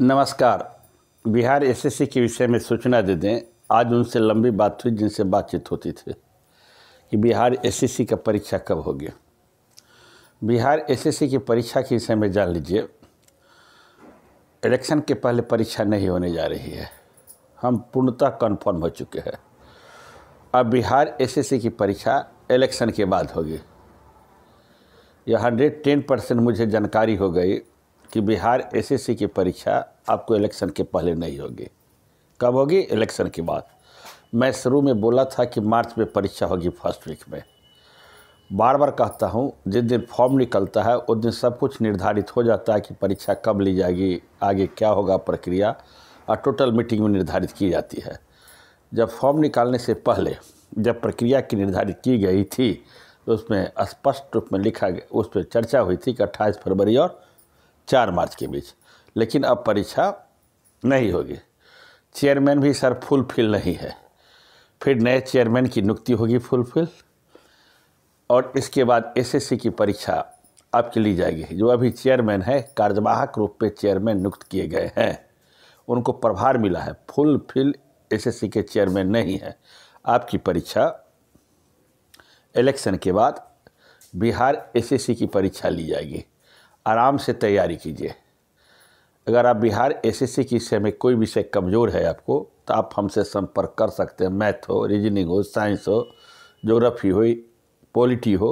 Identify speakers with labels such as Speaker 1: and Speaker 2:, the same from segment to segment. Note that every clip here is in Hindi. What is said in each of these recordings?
Speaker 1: नमस्कार बिहार एसएससी के विषय में सूचना दे दें आज उनसे लंबी बात हुई जिनसे बातचीत होती थी कि बिहार एसएससी का परीक्षा कब होगी बिहार एसएससी की परीक्षा के विषय में जान लीजिए इलेक्शन के पहले परीक्षा नहीं होने जा रही है हम पूर्णतः कन्फर्म हो चुके हैं अब बिहार एसएससी की परीक्षा इलेक्शन के बाद होगी यह हंड्रेड टेन परसेंट मुझे जानकारी हो गई कि बिहार एसएससी की परीक्षा आपको इलेक्शन के पहले नहीं होगी कब होगी इलेक्शन के बाद मैं शुरू में बोला था कि मार्च में परीक्षा होगी फर्स्ट वीक में बार बार कहता हूँ जिस दिन फॉर्म निकलता है उस दिन सब कुछ निर्धारित हो जाता है कि परीक्षा कब ली जाएगी आगे क्या होगा प्रक्रिया और टोटल मीटिंग में निर्धारित की जाती है जब फॉर्म निकालने से पहले जब प्रक्रिया की निर्धारित की गई थी तो उसमें स्पष्ट रूप में लिखा गया उस पर चर्चा हुई थी कि अट्ठाईस फरवरी और चार मार्च के बीच लेकिन अब परीक्षा नहीं होगी चेयरमैन भी सर फुलफिल नहीं है फिर नए चेयरमैन की नियुक्ति होगी फुलफिल और इसके बाद एसएससी की परीक्षा आपकी ली जाएगी जो अभी चेयरमैन है कार्यवाहक रूप में चेयरमैन नियुक्त किए गए हैं उनको प्रभार मिला है फुलफिल एस के चेयरमैन नहीं है आपकी परीक्षा इलेक्शन के बाद बिहार एस की परीक्षा ली जाएगी आराम से तैयारी कीजिए अगर आप बिहार एसएससी की विषय में कोई विषय कमज़ोर है आपको तो आप हमसे संपर्क कर सकते हैं मैथ हो रीजनिंग हो साइंस हो जोग्राफी हो पॉलिटी हो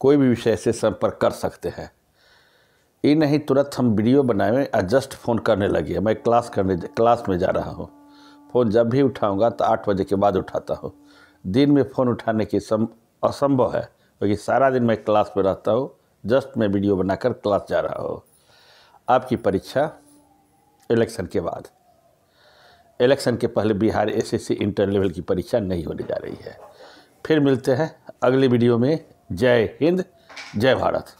Speaker 1: कोई भी विषय से संपर्क कर सकते हैं ये नहीं तुरंत हम वीडियो बनाए और जस्ट फ़ोन करने लगे मैं क्लास करने क्लास में जा रहा हूँ फ़ोन जब भी उठाऊँगा तो आठ बजे के बाद उठाता हूँ दिन में फ़ोन उठाने की सम असंभव है क्योंकि सारा दिन मैं क्लास में रहता हूँ जस्ट मैं वीडियो बनाकर क्लास जा रहा हूँ आपकी परीक्षा इलेक्शन के बाद इलेक्शन के पहले बिहार एसएससी इंटर लेवल की परीक्षा नहीं होने जा रही है फिर मिलते हैं अगले वीडियो में जय हिंद जय भारत